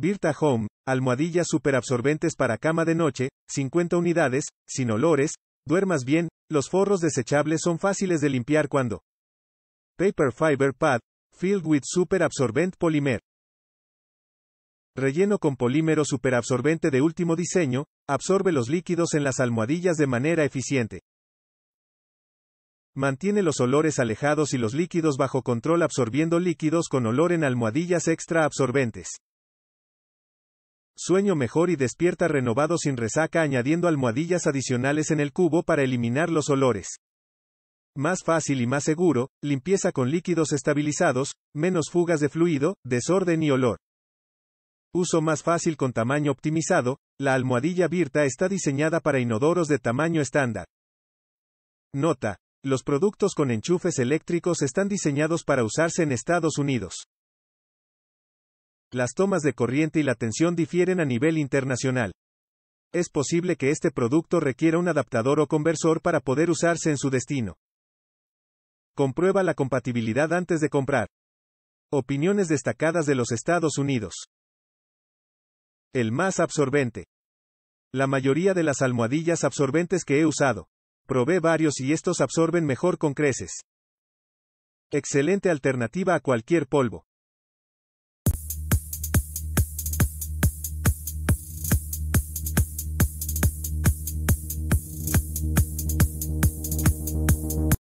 Virta Home, almohadillas superabsorbentes para cama de noche, 50 unidades, sin olores, duermas bien, los forros desechables son fáciles de limpiar cuando. Paper Fiber Pad, filled with superabsorbent polymer. Relleno con polímero superabsorbente de último diseño, absorbe los líquidos en las almohadillas de manera eficiente. Mantiene los olores alejados y los líquidos bajo control absorbiendo líquidos con olor en almohadillas extra sueño mejor y despierta renovado sin resaca añadiendo almohadillas adicionales en el cubo para eliminar los olores. Más fácil y más seguro, limpieza con líquidos estabilizados, menos fugas de fluido, desorden y olor. Uso más fácil con tamaño optimizado, la almohadilla Virta está diseñada para inodoros de tamaño estándar. Nota. Los productos con enchufes eléctricos están diseñados para usarse en Estados Unidos. Las tomas de corriente y la tensión difieren a nivel internacional. Es posible que este producto requiera un adaptador o conversor para poder usarse en su destino. Comprueba la compatibilidad antes de comprar. Opiniones destacadas de los Estados Unidos. El más absorbente. La mayoría de las almohadillas absorbentes que he usado. Probé varios y estos absorben mejor con creces. Excelente alternativa a cualquier polvo.